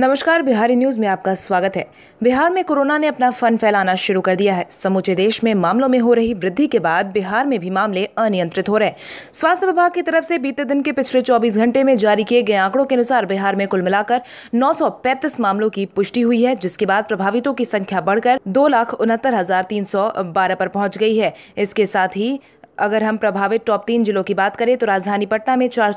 नमस्कार बिहारी न्यूज में आपका स्वागत है बिहार में कोरोना ने अपना फन फैलाना शुरू कर दिया है समूचे देश में मामलों में हो रही वृद्धि के बाद बिहार में भी मामले अनियंत्रित हो रहे हैं स्वास्थ्य विभाग की तरफ से बीते दिन के पिछले 24 घंटे में जारी किए गए आंकड़ों के अनुसार बिहार में कुल मिलाकर नौ मामलों की पुष्टि हुई है जिसके बाद प्रभावितों की संख्या बढ़कर दो लाख उनहत्तर हजार तीन सौ बारह पर पहुंच गई है इसके साथ ही अगर हम प्रभावित टॉप तीन जिलों की बात करें तो राजधानी पटना में चार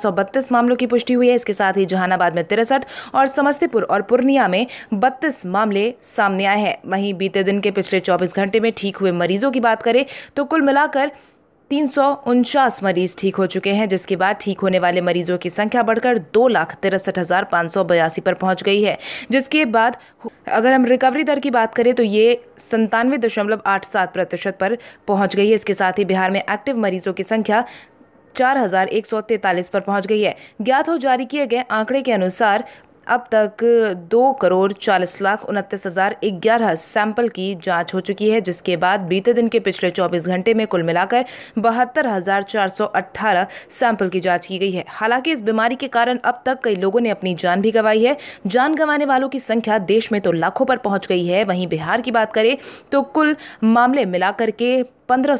मामलों की पुष्टि हुई है इसके साथ ही जहानाबाद में तिरसठ और समस्तीपुर और पूर्णिया में बत्तीस मामले सामने आए हैं वहीं बीते दिन के पिछले चौबीस घंटे में ठीक हुए मरीजों की बात करें तो कुल मिलाकर तीन मरीज ठीक हो चुके हैं जिसके बाद ठीक होने वाले मरीजों की संख्या बढ़कर दो लाख तिरसठ हज़ार पाँच सौ बयासी पर पहुंच गई है जिसके बाद अगर हम रिकवरी दर की बात करें तो ये संतानवे दशमलव आठ सात प्रतिशत पर पहुंच गई है इसके साथ ही बिहार में एक्टिव मरीजों की संख्या चार हजार एक सौ तैंतालीस पर पहुंच गई है ज्ञात हो जारी किए गए आंकड़े के अनुसार अब तक दो करोड़ चालीस लाख उनतीस हज़ार ग्यारह सैंपल की जांच हो चुकी है जिसके बाद बीते दिन के पिछले 24 घंटे में कुल मिलाकर बहत्तर हज़ार चार सौ अट्ठारह सैंपल की जांच की गई है हालांकि इस बीमारी के कारण अब तक कई लोगों ने अपनी जान भी गंवाई है जान गंवाने वालों की संख्या देश में तो लाखों पर पहुंच गई है वहीं बिहार की बात करें तो कुल मामले मिलाकर के पंद्रह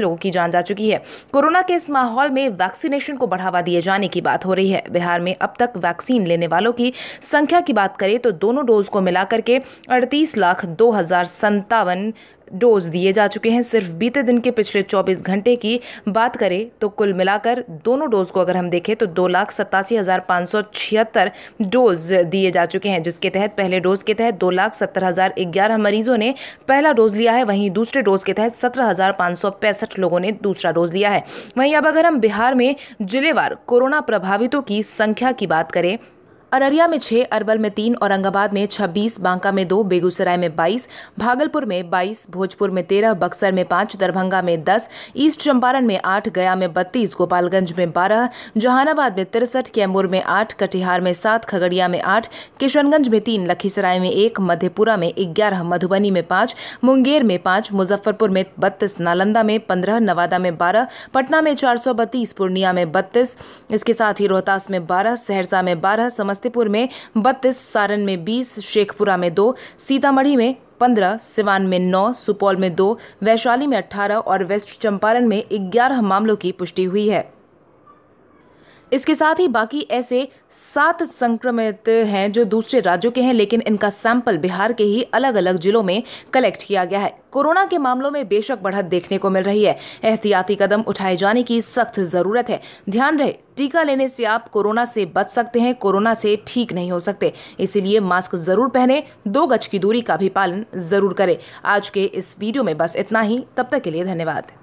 लोगों की जान जा चुकी है कोरोना के इस माहौल में वैक्सीनेशन को बढ़ावा दिए जाने की बात हो रही है बिहार में अब तक वैक्सीन लेने वालों की संख्या की बात करें तो दोनों डोज को मिलाकर के अड़तीस लाख दो हजार संतावन डोज दिए जा चुके हैं सिर्फ बीते दिन के पिछले 24 घंटे की बात करें तो कुल मिलाकर दोनों डोज को अगर हम देखें तो दो लाख सत्तासी हज़ार पाँच सौ छिहत्तर डोज दिए जा चुके हैं जिसके तहत पहले डोज के तहत दो लाख सत्तर हज़ार ग्यारह मरीजों ने पहला डोज लिया है वहीं दूसरे डोज के तहत सत्रह हज़ार पाँच सौ पैंसठ लोगों ने दूसरा डोज लिया है वहीं अब अगर हम बिहार में जिलेवार कोरोना प्रभावितों की संख्या की बात करें अररिया में छः अरवल में तीन औरंगाबाद में छब्बीस बांका में दो बेगूसराय में बाईस भागलपुर में बाईस भोजपुर में तेरह बक्सर में पाँच दरभंगा में दस ईस्ट चंपारण में आठ गया में बत्तीस गोपालगंज में बारह जहानाबाद में तिरसठ कैमूर में आठ कटिहार में सात खगड़िया में आठ किशनगंज में तीन लखीसराय में एक मधेपुरा में ग्यारह मधुबनी में पाँच मुंगेर में पाँच मुजफ्फरपुर में बत्तीस नालंदा में पंद्रह नवादा में बारह पटना में चार पूर्णिया में बत्तीस इसके साथ ही रोहतास में बारह सहरसा में बारह समस्त समस्तीपुर में बत्तीस सारण में बीस शेखपुरा में दो सीतामढ़ी में पंद्रह सिवान में नौ सुपौल में दो वैशाली में अठारह और वेस्ट चंपारण में ग्यारह मामलों की पुष्टि हुई है इसके साथ ही बाकी ऐसे सात संक्रमित हैं जो दूसरे राज्यों के हैं लेकिन इनका सैंपल बिहार के ही अलग अलग जिलों में कलेक्ट किया गया है कोरोना के मामलों में बेशक बढ़त देखने को मिल रही है एहतियाती कदम उठाए जाने की सख्त जरूरत है ध्यान रहे टीका लेने से आप कोरोना से बच सकते हैं कोरोना से ठीक नहीं हो सकते इसीलिए मास्क जरूर पहने दो गज की दूरी का भी पालन जरूर करें आज के इस वीडियो में बस इतना ही तब तक के लिए धन्यवाद